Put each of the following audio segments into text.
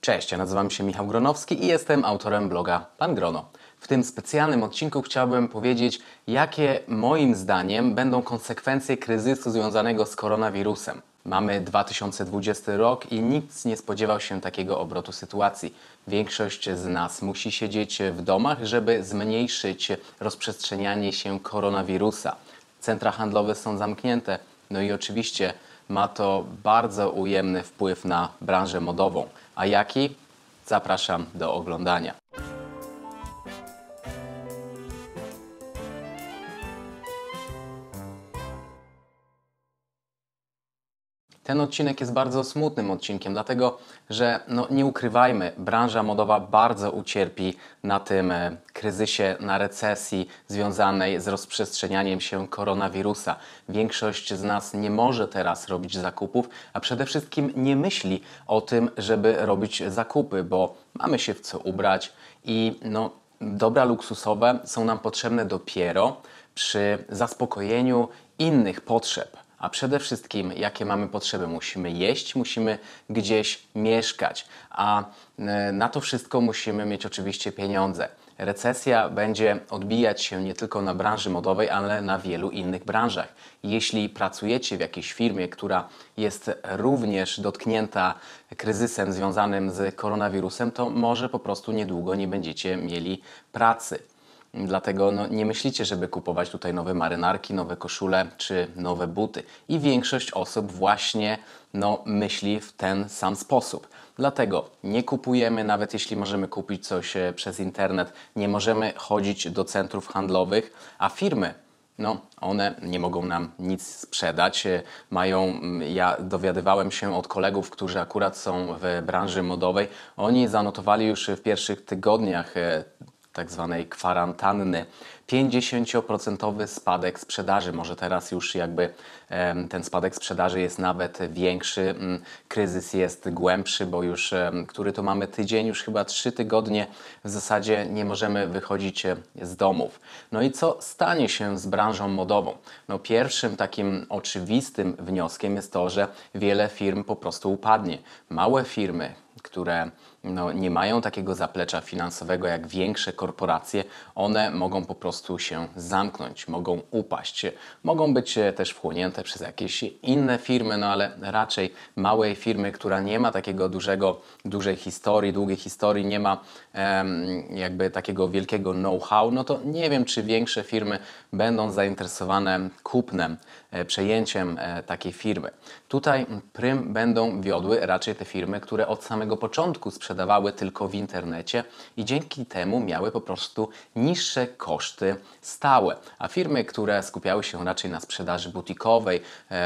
Cześć, ja nazywam się Michał Gronowski i jestem autorem bloga Pan Grono. W tym specjalnym odcinku chciałbym powiedzieć, jakie moim zdaniem będą konsekwencje kryzysu związanego z koronawirusem. Mamy 2020 rok i nikt nie spodziewał się takiego obrotu sytuacji. Większość z nas musi siedzieć w domach, żeby zmniejszyć rozprzestrzenianie się koronawirusa. Centra handlowe są zamknięte, no i oczywiście ma to bardzo ujemny wpływ na branżę modową. A jaki? Zapraszam do oglądania. Ten odcinek jest bardzo smutnym odcinkiem, dlatego że no, nie ukrywajmy, branża modowa bardzo ucierpi na tym e, kryzysie, na recesji związanej z rozprzestrzenianiem się koronawirusa. Większość z nas nie może teraz robić zakupów, a przede wszystkim nie myśli o tym, żeby robić zakupy, bo mamy się w co ubrać i no, dobra luksusowe są nam potrzebne dopiero przy zaspokojeniu innych potrzeb a przede wszystkim jakie mamy potrzeby. Musimy jeść, musimy gdzieś mieszkać, a e, na to wszystko musimy mieć oczywiście pieniądze. Recesja będzie odbijać się nie tylko na branży modowej, ale na wielu innych branżach. Jeśli pracujecie w jakiejś firmie, która jest również dotknięta kryzysem związanym z koronawirusem, to może po prostu niedługo nie będziecie mieli pracy. Dlatego no, nie myślicie, żeby kupować tutaj nowe marynarki, nowe koszule czy nowe buty. I większość osób właśnie no, myśli w ten sam sposób. Dlatego nie kupujemy, nawet jeśli możemy kupić coś e, przez internet, nie możemy chodzić do centrów handlowych, a firmy no, one nie mogą nam nic sprzedać. E, mają, mm, ja dowiadywałem się od kolegów, którzy akurat są w branży modowej, oni zanotowali już w pierwszych tygodniach e, tak zwanej kwarantanny. 50% spadek sprzedaży, może teraz już jakby ten spadek sprzedaży jest nawet większy, mm, kryzys jest głębszy, bo już który to mamy tydzień, już chyba trzy tygodnie w zasadzie nie możemy wychodzić e, z domów. No i co stanie się z branżą modową? No pierwszym takim oczywistym wnioskiem jest to, że wiele firm po prostu upadnie. Małe firmy, które no, nie mają takiego zaplecza finansowego jak większe korporacje, one mogą po prostu się zamknąć, mogą upaść, mogą być e, też wchłonięte przez jakieś inne firmy, no ale raczej małej firmy, która nie ma takiego dużego, dużej historii, długiej historii, nie ma jakby takiego wielkiego know-how, no to nie wiem, czy większe firmy będą zainteresowane kupnem E, przejęciem e, takiej firmy. Tutaj prym będą wiodły raczej te firmy, które od samego początku sprzedawały tylko w internecie i dzięki temu miały po prostu niższe koszty stałe. A firmy, które skupiały się raczej na sprzedaży butikowej e,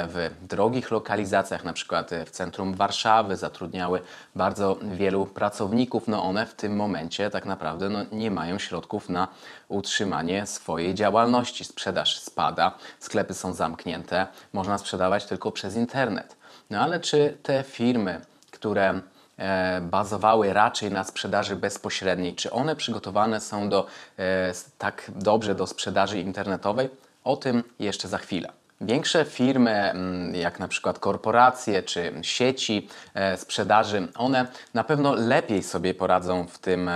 w drogich lokalizacjach, na przykład w centrum Warszawy, zatrudniały bardzo wielu pracowników, no one w tym momencie tak naprawdę no, nie mają środków na utrzymanie swojej działalności. Sprzedaż spada, sklepy są zamknięte, można sprzedawać tylko przez internet. No ale czy te firmy, które e, bazowały raczej na sprzedaży bezpośredniej, czy one przygotowane są do, e, tak dobrze do sprzedaży internetowej? O tym jeszcze za chwilę. Większe firmy, mm, jak na przykład korporacje czy sieci e, sprzedaży, one na pewno lepiej sobie poradzą w tym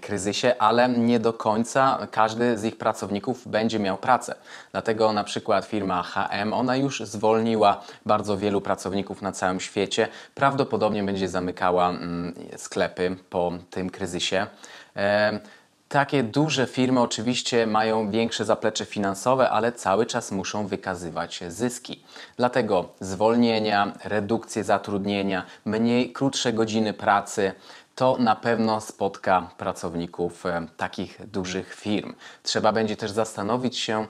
kryzysie, ale nie do końca każdy z ich pracowników będzie miał pracę. Dlatego na przykład firma HM, ona już zwolniła bardzo wielu pracowników na całym świecie. Prawdopodobnie będzie zamykała mm, sklepy po tym kryzysie. Takie duże firmy oczywiście mają większe zaplecze finansowe, ale cały czas muszą wykazywać zyski. Dlatego zwolnienia, redukcje zatrudnienia, mniej krótsze godziny pracy, to na pewno spotka pracowników e, takich dużych firm. Trzeba będzie też zastanowić się,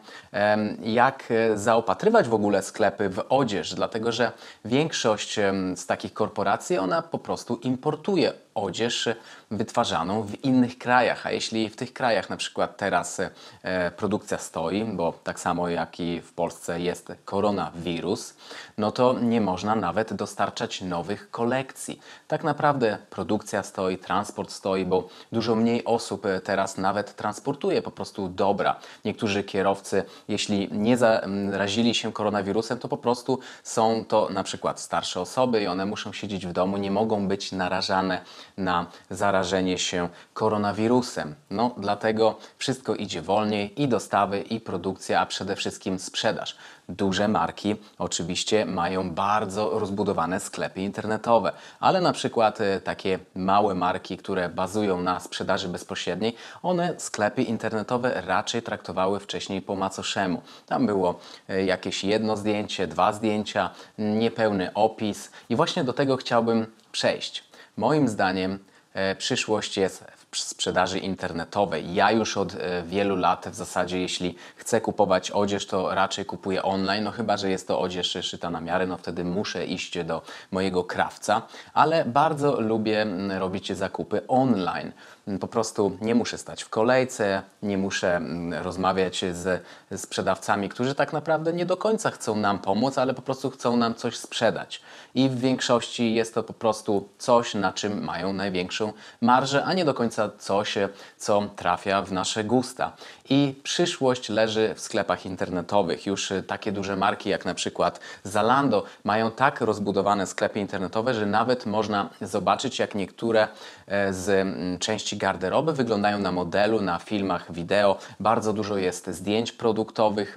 jak e, zaopatrywać w ogóle sklepy w odzież, dlatego że większość z takich korporacji ona po prostu importuje odzież wytwarzaną w innych krajach. A jeśli w tych krajach na przykład teraz e, produkcja stoi, bo tak samo jak i w Polsce jest koronawirus, no to nie można nawet dostarczać nowych kolekcji. Tak naprawdę produkcja stoi, transport stoi, bo dużo mniej osób e, teraz nawet transportuje po prostu dobra. Niektórzy kierowcy, jeśli nie zarazili się koronawirusem, to po prostu są to na przykład starsze osoby i one muszą siedzieć w domu, nie mogą być narażane na zarażenie się koronawirusem. No dlatego wszystko idzie wolniej i dostawy, i produkcja, a przede wszystkim sprzedaż. Duże marki oczywiście mają bardzo rozbudowane sklepy internetowe, ale na przykład e, takie małe marki, które bazują na sprzedaży bezpośredniej, one sklepy internetowe raczej traktowały wcześniej po macoszemu. Tam było e, jakieś jedno zdjęcie, dwa zdjęcia, niepełny opis i właśnie do tego chciałbym przejść. Moim zdaniem e, przyszłość jest w sprzedaży internetowej. Ja już od e, wielu lat w zasadzie, jeśli chcę kupować odzież, to raczej kupuję online, no chyba, że jest to odzież szyta na miarę, no wtedy muszę iść do mojego krawca, ale bardzo lubię mm, robić zakupy online po prostu nie muszę stać w kolejce, nie muszę mm, rozmawiać z sprzedawcami, którzy tak naprawdę nie do końca chcą nam pomóc, ale po prostu chcą nam coś sprzedać. I w większości jest to po prostu coś, na czym mają największą marżę, a nie do końca coś, e, co trafia w nasze gusta. I przyszłość leży w sklepach internetowych. Już e, takie duże marki jak na przykład Zalando mają tak rozbudowane sklepy internetowe, że nawet można zobaczyć, jak niektóre e, z części garderoby wyglądają na modelu, na filmach wideo. Bardzo dużo jest zdjęć produktowych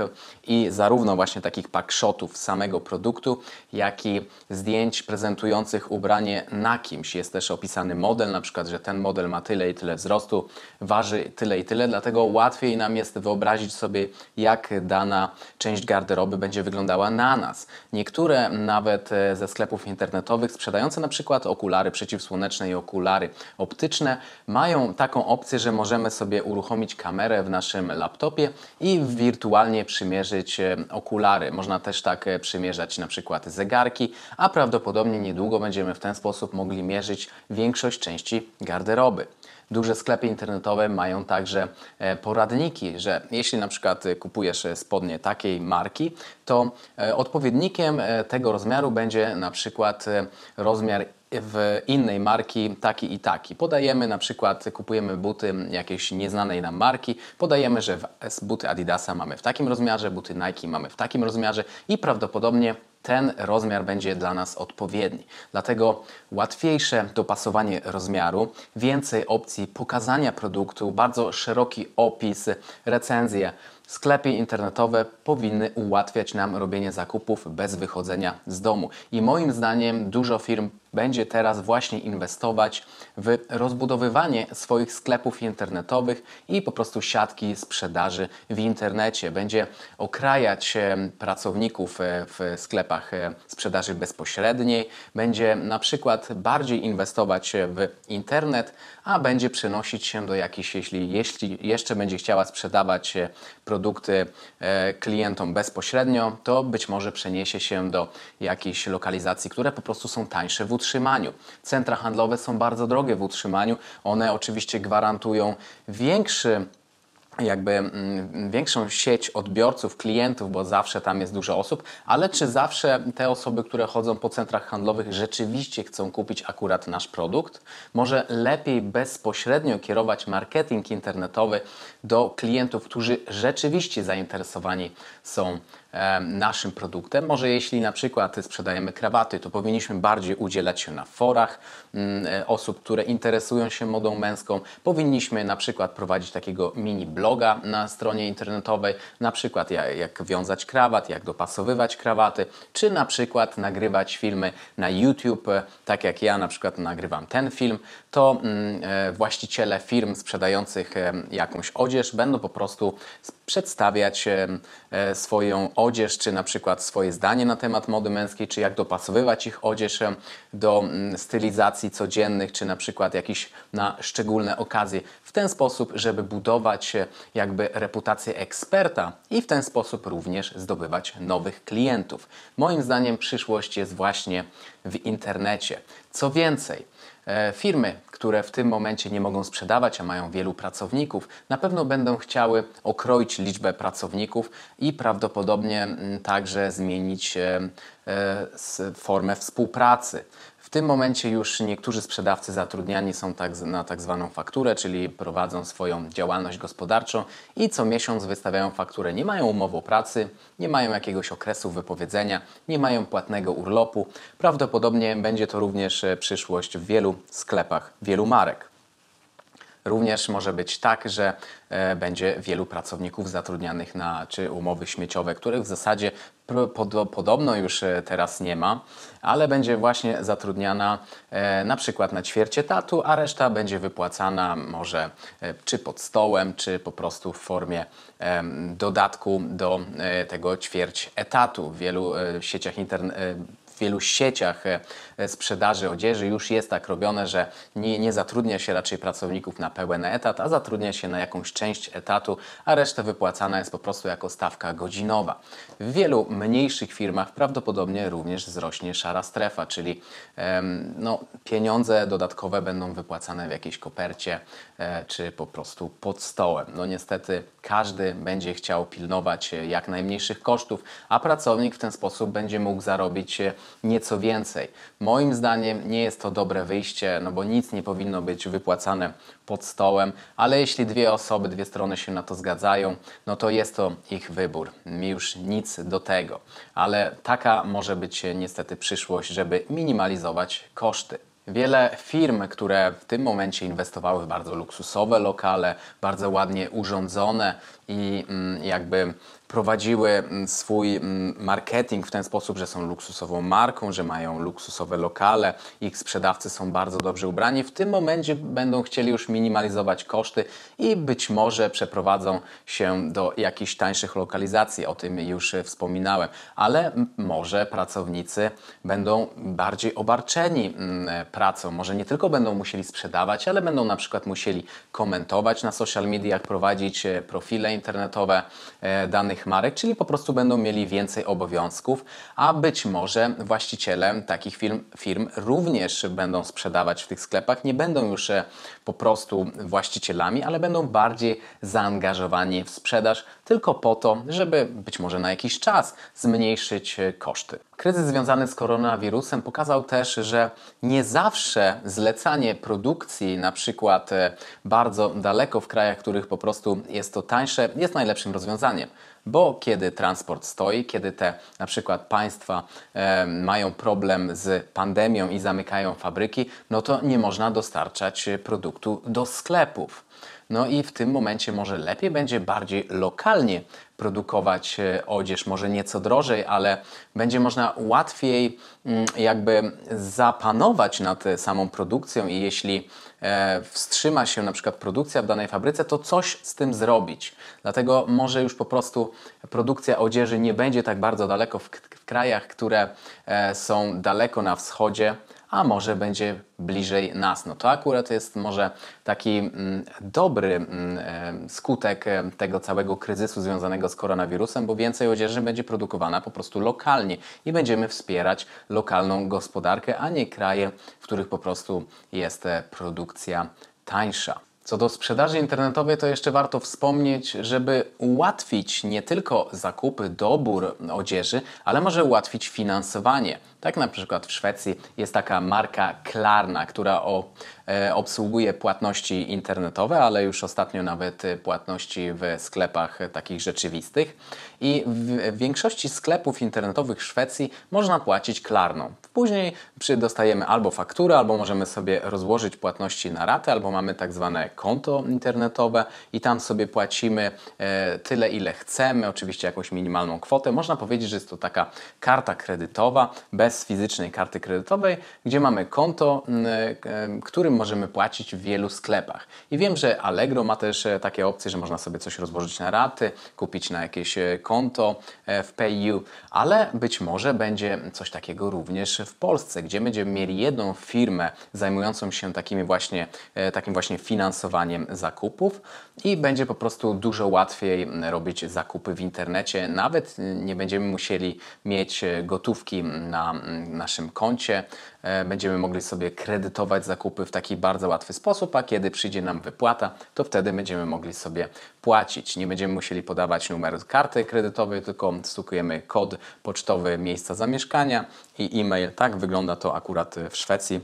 i zarówno właśnie takich pakszotów samego produktu, jak i zdjęć prezentujących ubranie na kimś. Jest też opisany model, na przykład, że ten model ma tyle i tyle wzrostu, waży tyle i tyle, dlatego łatwiej nam jest wyobrazić sobie, jak dana część garderoby będzie wyglądała na nas. Niektóre nawet e, ze sklepów internetowych sprzedające na przykład okulary przeciwsłoneczne i okulary optyczne mają mają taką opcję, że możemy sobie uruchomić kamerę w naszym laptopie i wirtualnie przymierzyć e, okulary. Można też tak e, przymierzać na przykład zegarki, a prawdopodobnie niedługo będziemy w ten sposób mogli mierzyć większość części garderoby duże sklepy internetowe mają także e, poradniki, że jeśli na przykład e, kupujesz e, spodnie takiej marki, to odpowiednikiem tego rozmiaru będzie na przykład rozmiar w innej marki taki i taki. Podajemy na przykład, kupujemy buty jakiejś nieznanej nam marki, podajemy, że buty Adidasa mamy w takim rozmiarze, buty Nike mamy w takim rozmiarze i prawdopodobnie ten rozmiar będzie dla nas odpowiedni. Dlatego łatwiejsze dopasowanie rozmiaru, więcej opcji pokazania produktu, bardzo szeroki opis, recenzje. Sklepy internetowe powinny ułatwiać nam robienie zakupów bez wychodzenia z domu. I moim zdaniem dużo firm będzie teraz właśnie inwestować w rozbudowywanie swoich sklepów internetowych i po prostu siatki sprzedaży w internecie. Będzie okrajać e, pracowników e, w sklepach e, sprzedaży bezpośredniej, będzie na przykład bardziej inwestować w internet, a będzie przenosić się do jakichś, jeśli, jeśli jeszcze będzie chciała sprzedawać produkty klientom bezpośrednio, to być może przeniesie się do jakichś lokalizacji, które po prostu są tańsze w utrzymaniu. Centra handlowe są bardzo drogie w utrzymaniu. One oczywiście gwarantują większy jakby mm, większą sieć odbiorców, klientów, bo zawsze tam jest dużo osób, ale czy zawsze te osoby, które chodzą po centrach handlowych, rzeczywiście chcą kupić akurat nasz produkt? Może lepiej bezpośrednio kierować marketing internetowy do klientów, którzy rzeczywiście zainteresowani są naszym produktem. Może jeśli na przykład sprzedajemy krawaty, to powinniśmy bardziej udzielać się na forach mm, e, osób, które interesują się modą męską. Powinniśmy na przykład prowadzić takiego mini bloga na stronie internetowej, na przykład jak wiązać krawat, jak dopasowywać krawaty, czy na przykład nagrywać filmy na YouTube, tak jak ja na przykład nagrywam ten film, to mm, e, właściciele firm sprzedających jakąś odzież będą po prostu przedstawiać e, swoją odzież, czy na przykład swoje zdanie na temat mody męskiej, czy jak dopasowywać ich odzież do mm, stylizacji codziennych, czy na przykład jakiś na szczególne okazje. W ten sposób, żeby budować e, jakby reputację eksperta i w ten sposób również zdobywać nowych klientów. Moim zdaniem przyszłość jest właśnie w internecie. Co więcej, E, firmy, które w tym momencie nie mogą sprzedawać, a mają wielu pracowników, na pewno będą chciały okroić liczbę pracowników i prawdopodobnie mm, także zmienić e, e, formę współpracy tym momencie już niektórzy sprzedawcy zatrudniani są tak, na tak zwaną fakturę, czyli prowadzą swoją działalność gospodarczą i co miesiąc wystawiają fakturę. Nie mają umowy o pracy, nie mają jakiegoś okresu wypowiedzenia, nie mają płatnego urlopu. Prawdopodobnie będzie to również e, przyszłość w wielu sklepach, wielu marek. Również może być tak, że e, będzie wielu pracowników zatrudnianych na czy umowy śmieciowe, których w zasadzie podobno już e, teraz nie ma, ale będzie właśnie zatrudniana e, na przykład na ćwierć etatu, a reszta będzie wypłacana może czy pod stołem, czy po prostu w formie dodatku do tego ćwierć etatu. W wielu sieciach internetowych wielu sieciach e, sprzedaży odzieży już jest tak robione, że nie, nie zatrudnia się raczej pracowników na pełen etat, a zatrudnia się na jakąś część etatu, a reszta wypłacana jest po prostu jako stawka godzinowa. W wielu mniejszych firmach prawdopodobnie również wzrośnie szara strefa, czyli em, no, pieniądze dodatkowe będą wypłacane w jakiejś kopercie e, czy po prostu pod stołem. No niestety każdy będzie chciał pilnować e, jak najmniejszych kosztów, a pracownik w ten sposób będzie mógł zarobić e, nieco więcej. Moim zdaniem nie jest to dobre wyjście, no bo nic nie powinno być wypłacane pod stołem, ale jeśli dwie osoby, dwie strony się na to zgadzają, no to jest to ich wybór. Mi już nic do tego, ale taka może być e, niestety przyszłość, żeby minimalizować koszty. Wiele firm, które w tym momencie inwestowały w bardzo luksusowe lokale, bardzo ładnie urządzone i mm, jakby prowadziły mm, swój mm, marketing w ten sposób, że są luksusową marką, że mają luksusowe lokale, ich sprzedawcy są bardzo dobrze ubrani, w tym momencie będą chcieli już minimalizować koszty i być może przeprowadzą się do jakichś tańszych lokalizacji, o tym już e, wspominałem, ale może pracownicy będą bardziej obarczeni mm, e, pracą, może nie tylko będą musieli sprzedawać, ale będą na przykład musieli komentować na social mediach, prowadzić e, profile internetowe danych innych marek, czyli po prostu będą mieli więcej obowiązków, a być może właściciele takich firm, firm również będą sprzedawać w tych sklepach, nie będą już e, po prostu właścicielami, ale będą bardziej zaangażowani w sprzedaż tylko po to, żeby być może na jakiś czas zmniejszyć e, koszty. Kryzys związany z koronawirusem pokazał też, że nie zawsze zlecanie produkcji, na przykład e, bardzo daleko w krajach, w których po prostu jest to tańsze, jest najlepszym rozwiązaniem bo kiedy transport stoi, kiedy te na przykład państwa e, mają problem z pandemią i zamykają fabryki, no to nie można dostarczać e, produktu do sklepów. No i w tym momencie może lepiej będzie bardziej lokalnie produkować e, odzież, może nieco drożej, ale będzie można łatwiej mm, jakby zapanować nad e, samą produkcją i jeśli e, wstrzyma się na przykład produkcja w danej fabryce, to coś z tym zrobić. Dlatego może już po prostu produkcja odzieży nie będzie tak bardzo daleko w, krajach, które są daleko na wschodzie, a może będzie bliżej nas. No to akurat jest może taki mm, dobry mm, e, skutek e, tego całego kryzysu związanego z koronawirusem, bo więcej odzieży będzie produkowana po prostu lokalnie i będziemy wspierać lokalną gospodarkę, a nie kraje, w których po prostu jest e, produkcja tańsza. Co do sprzedaży internetowej, to jeszcze warto wspomnieć, żeby ułatwić nie tylko zakupy, dobór odzieży, ale może ułatwić finansowanie. Tak na przykład w Szwecji jest taka marka Klarna, która o, e, obsługuje płatności internetowe, ale już ostatnio nawet e, płatności w sklepach e, takich rzeczywistych. I w, w większości sklepów internetowych w Szwecji można płacić Klarną. Później przy dostajemy albo fakturę, albo możemy sobie rozłożyć płatności na ratę, albo mamy tak zwane konto internetowe i tam sobie płacimy e, tyle, ile chcemy, oczywiście jakąś minimalną kwotę. Można powiedzieć, że jest to taka karta kredytowa bez bez fizycznej karty kredytowej, gdzie mamy konto, którym możemy płacić w wielu sklepach. I wiem, że Allegro ma też e, takie opcje, że można sobie coś rozłożyć na raty, kupić na jakieś e, konto e, w PayU, ale być może będzie coś takiego również w Polsce, gdzie będziemy mieli jedną firmę zajmującą się takimi właśnie, takim właśnie finansowaniem zakupów i będzie po prostu dużo łatwiej robić zakupy w internecie. Nawet nie będziemy musieli mieć gotówki na Y, naszym koncie. E, będziemy mogli sobie kredytować zakupy w taki bardzo łatwy sposób, a kiedy przyjdzie nam wypłata, to wtedy będziemy mogli sobie płacić. Nie będziemy musieli podawać numeru karty kredytowej, tylko stukujemy kod pocztowy miejsca zamieszkania i e-mail. Tak wygląda to akurat w Szwecji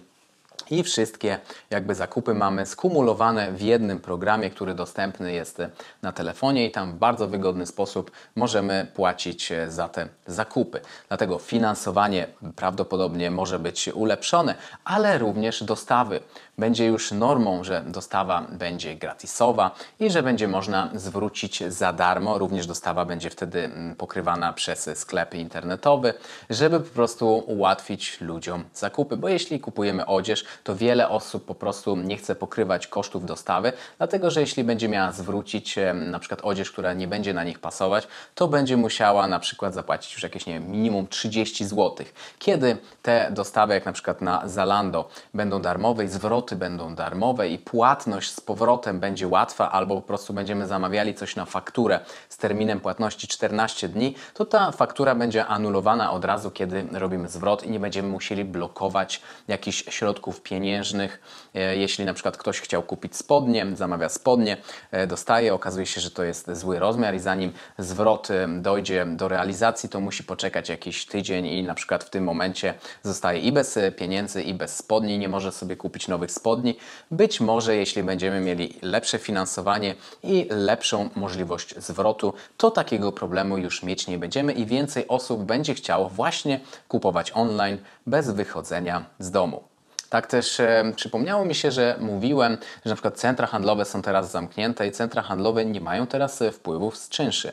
i wszystkie jakby zakupy mamy skumulowane w jednym programie, który dostępny jest na telefonie i tam w bardzo wygodny sposób możemy płacić e, za te zakupy. Dlatego finansowanie prawdopodobnie może być ulepszone, ale również dostawy będzie już normą, że dostawa będzie gratisowa i że będzie można zwrócić za darmo. Również dostawa będzie wtedy mm, pokrywana przez sklepy internetowe, żeby po prostu ułatwić ludziom zakupy, bo jeśli kupujemy odzież, to wiele osób po prostu nie chce pokrywać kosztów dostawy, dlatego że jeśli będzie miała zwrócić na przykład odzież, która nie będzie na nich pasować, to będzie musiała na przykład zapłacić już jakieś nie wiem, minimum 30 zł. Kiedy te dostawy, jak na przykład na Zalando, będą darmowe i zwrot będą darmowe i płatność z powrotem będzie łatwa, albo po prostu będziemy zamawiali coś na fakturę z terminem płatności 14 dni, to ta faktura będzie anulowana od razu, kiedy robimy zwrot i nie będziemy musieli blokować jakichś środków pieniężnych. E, jeśli na przykład ktoś chciał kupić spodnie, zamawia spodnie, e, dostaje, okazuje się, że to jest zły rozmiar i zanim zwrot e, dojdzie do realizacji, to musi poczekać jakiś tydzień i na przykład w tym momencie zostaje i bez pieniędzy, i bez spodni, nie może sobie kupić nowych spodni. Być może jeśli będziemy mieli lepsze finansowanie i lepszą możliwość zwrotu, to takiego problemu już mieć nie będziemy i więcej osób będzie chciało właśnie kupować online bez wychodzenia z domu. Tak też e, przypomniało mi się, że mówiłem, że na przykład centra handlowe są teraz zamknięte i centra handlowe nie mają teraz e, wpływów z czynszy.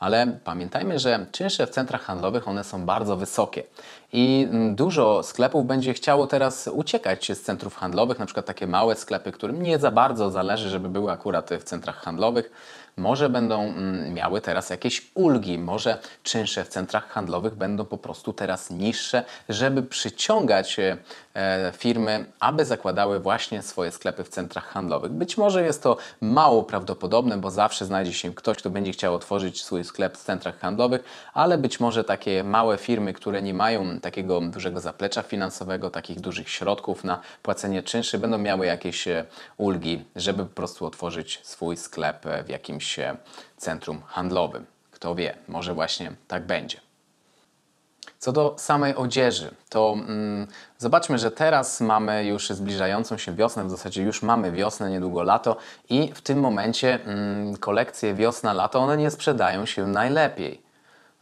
Ale pamiętajmy, że czynsze w centrach handlowych one są bardzo wysokie i dużo sklepów będzie chciało teraz uciekać z centrów handlowych, na przykład takie małe sklepy, którym nie za bardzo zależy, żeby były akurat e, w centrach handlowych, może będą miały teraz jakieś ulgi, może czynsze w centrach handlowych będą po prostu teraz niższe, żeby przyciągać e, E, firmy, aby zakładały właśnie swoje sklepy w centrach handlowych. Być może jest to mało prawdopodobne, bo zawsze znajdzie się ktoś, kto będzie chciał otworzyć swój sklep w centrach handlowych, ale być może takie małe firmy, które nie mają takiego dużego zaplecza finansowego, takich dużych środków na płacenie czynszy, będą miały jakieś e, ulgi, żeby po prostu otworzyć swój sklep e, w jakimś centrum handlowym. Kto wie, może właśnie tak będzie. Co do samej odzieży, to mm, zobaczmy, że teraz mamy już zbliżającą się wiosnę, w zasadzie już mamy wiosnę, niedługo lato i w tym momencie mm, kolekcje wiosna-lato, one nie sprzedają się najlepiej.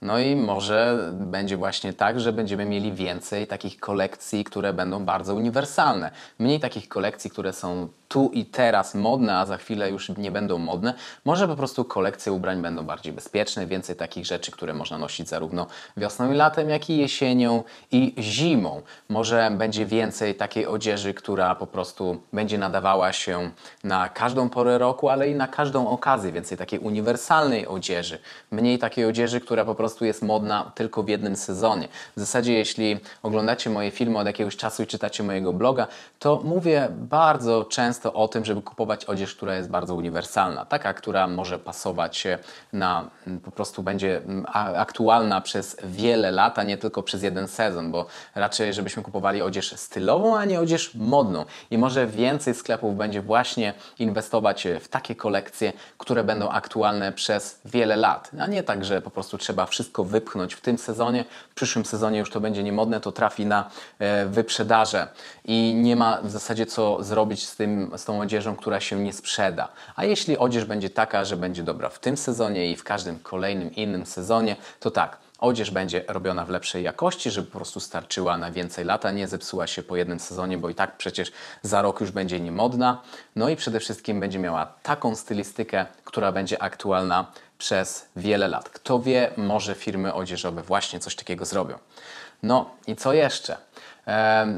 No i może będzie właśnie tak, że będziemy mieli więcej takich kolekcji, które będą bardzo uniwersalne. Mniej takich kolekcji, które są tu i teraz modne, a za chwilę już nie będą modne. Może po prostu kolekcje ubrań będą bardziej bezpieczne, więcej takich rzeczy, które można nosić zarówno wiosną i latem, jak i jesienią i zimą. Może będzie więcej takiej odzieży, która po prostu będzie nadawała się na każdą porę roku, ale i na każdą okazję. Więcej takiej uniwersalnej odzieży. Mniej takiej odzieży, która po prostu prostu jest modna tylko w jednym sezonie. W zasadzie jeśli oglądacie moje filmy od jakiegoś czasu i czytacie mojego bloga, to mówię bardzo często o tym, żeby kupować odzież, która jest bardzo uniwersalna, taka, która może pasować e, na, mm, po prostu będzie mm, aktualna przez wiele lat, a nie tylko przez jeden sezon, bo raczej żebyśmy kupowali odzież stylową, a nie odzież modną. I może więcej sklepów będzie właśnie inwestować e, w takie kolekcje, które będą aktualne przez wiele lat, a nie tak, że po prostu trzeba wszystko wypchnąć w tym sezonie, w przyszłym sezonie już to będzie niemodne, to trafi na e, wyprzedaże i nie ma w zasadzie co zrobić z, tym, z tą odzieżą, która się nie sprzeda. A jeśli odzież będzie taka, że będzie dobra w tym sezonie i w każdym kolejnym innym sezonie, to tak, Odzież będzie robiona w lepszej jakości, żeby po prostu starczyła na więcej lata, nie zepsuła się po jednym sezonie, bo i tak przecież za rok już będzie niemodna. No i przede wszystkim będzie miała taką stylistykę, która będzie aktualna przez wiele lat. Kto wie, może firmy odzieżowe właśnie coś takiego zrobią. No i co jeszcze?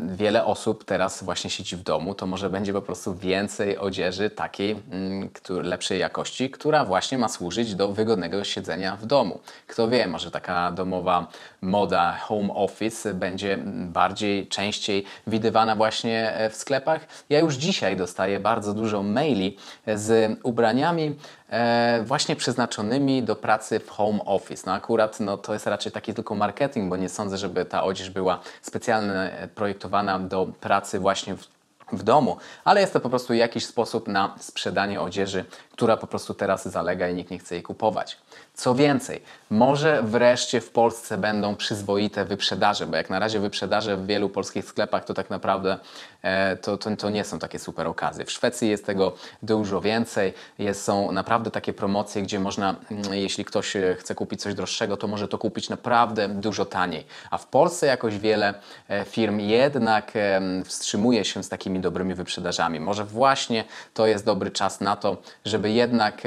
wiele osób teraz właśnie siedzi w domu, to może będzie po prostu więcej odzieży takiej mm, lepszej jakości, która właśnie ma służyć do wygodnego siedzenia w domu. Kto wie, może taka domowa moda home office będzie mm, bardziej, częściej widywana właśnie e, w sklepach. Ja już dzisiaj dostaję bardzo dużo maili e, z ubraniami, e, właśnie przeznaczonymi do pracy w home office. No akurat no, to jest raczej taki tylko marketing, bo nie sądzę, żeby ta odzież była specjalnie e, projektowana do pracy właśnie w w domu, ale jest to po prostu jakiś sposób na sprzedanie odzieży która po prostu teraz zalega i nikt nie chce jej kupować. Co więcej, może wreszcie w Polsce będą przyzwoite wyprzedaże, bo jak na razie wyprzedaże w wielu polskich sklepach to tak naprawdę e, to, to, to, nie są takie super okazje. W Szwecji jest tego dużo więcej, jest, są naprawdę takie promocje, gdzie można, mm, jeśli ktoś e, chce kupić coś droższego, to może to kupić naprawdę dużo taniej. A w Polsce jakoś wiele e, firm jednak e, wstrzymuje się z takimi dobrymi wyprzedażami. Może właśnie to jest dobry czas na to, żeby żeby jednak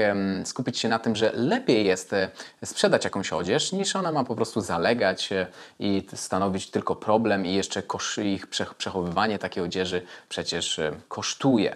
skupić się na tym, że lepiej jest e, sprzedać jakąś odzież, niż ona ma po prostu zalegać e, i stanowić tylko problem i jeszcze ich przechowywanie takiej odzieży przecież e, kosztuje.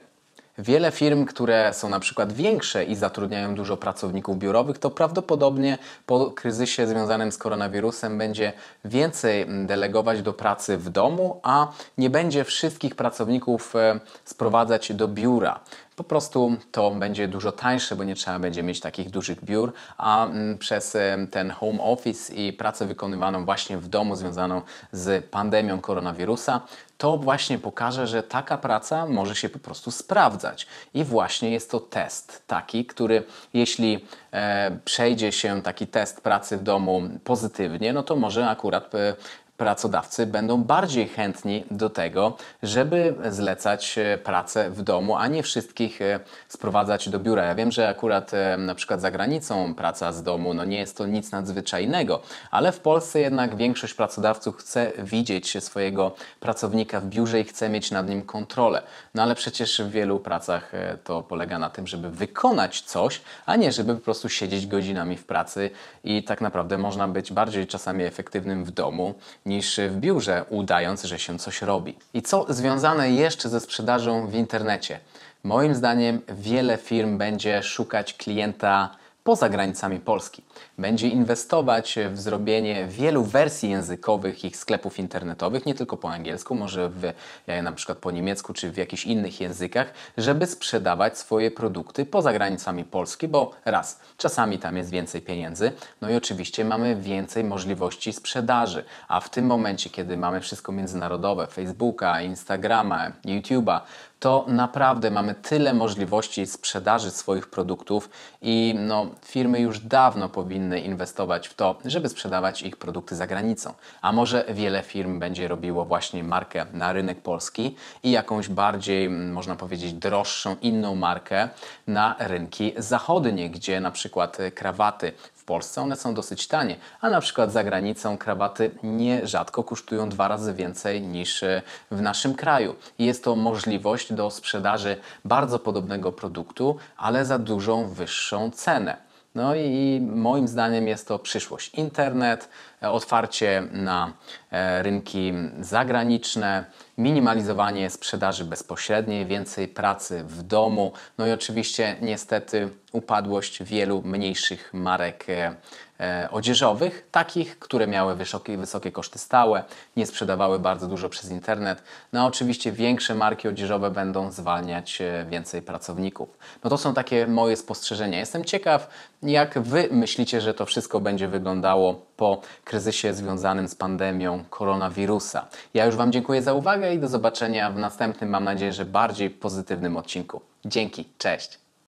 Wiele firm, które są na przykład większe i zatrudniają dużo pracowników biurowych, to prawdopodobnie po kryzysie związanym z koronawirusem będzie więcej mm, delegować do pracy w domu, a nie będzie wszystkich pracowników e, sprowadzać do biura. Po prostu to będzie dużo tańsze, bo nie trzeba będzie mieć takich dużych biur, a mm, przez e, ten home office i pracę wykonywaną właśnie w domu związaną z pandemią koronawirusa, to właśnie pokaże, że taka praca może się po prostu sprawdzać. I właśnie jest to test taki, który jeśli e, przejdzie się taki test pracy w domu pozytywnie, no to może akurat e, pracodawcy będą bardziej chętni do tego, żeby zlecać e, pracę w domu, a nie wszystkich e, sprowadzać do biura. Ja wiem, że akurat e, na przykład za granicą praca z domu no nie jest to nic nadzwyczajnego, ale w Polsce jednak większość pracodawców chce widzieć swojego pracownika w biurze i chce mieć nad nim kontrolę. No ale przecież w wielu pracach to polega na tym, żeby wykonać coś, a nie żeby po prostu siedzieć godzinami w pracy i tak naprawdę można być bardziej czasami efektywnym w domu niż w biurze, udając, że się coś robi. I co związane jeszcze ze sprzedażą w internecie? Moim zdaniem wiele firm będzie szukać klienta poza granicami Polski. Będzie inwestować w zrobienie wielu wersji językowych ich sklepów internetowych, nie tylko po angielsku, może w, e, na przykład po niemiecku czy w jakichś innych językach, żeby sprzedawać swoje produkty poza granicami Polski, bo raz, czasami tam jest więcej pieniędzy, no i oczywiście mamy więcej możliwości sprzedaży, a w tym momencie, kiedy mamy wszystko międzynarodowe, Facebooka, Instagrama, YouTube'a, to naprawdę mamy tyle możliwości sprzedaży swoich produktów i no, firmy już dawno powinny powinny inwestować w to, żeby sprzedawać ich produkty za granicą. A może wiele firm będzie robiło właśnie markę na rynek polski i jakąś bardziej, mm, można powiedzieć, droższą, inną markę na rynki zachodnie, gdzie na przykład krawaty w Polsce one są dosyć tanie, a na przykład za granicą krawaty nierzadko kosztują dwa razy więcej niż e, w naszym kraju. Jest to możliwość do sprzedaży bardzo podobnego produktu, ale za dużą wyższą cenę. No i moim zdaniem jest to przyszłość. Internet, e, otwarcie na e, rynki zagraniczne, minimalizowanie sprzedaży bezpośredniej, więcej pracy w domu, no i oczywiście niestety upadłość wielu mniejszych marek e, E, odzieżowych, takich, które miały wysokie, wysokie koszty stałe, nie sprzedawały bardzo dużo przez internet. No oczywiście większe marki odzieżowe będą zwalniać e, więcej pracowników. No to są takie moje spostrzeżenia. Jestem ciekaw, jak Wy myślicie, że to wszystko będzie wyglądało po kryzysie związanym z pandemią koronawirusa. Ja już Wam dziękuję za uwagę i do zobaczenia w następnym, mam nadzieję, że bardziej pozytywnym odcinku. Dzięki, cześć!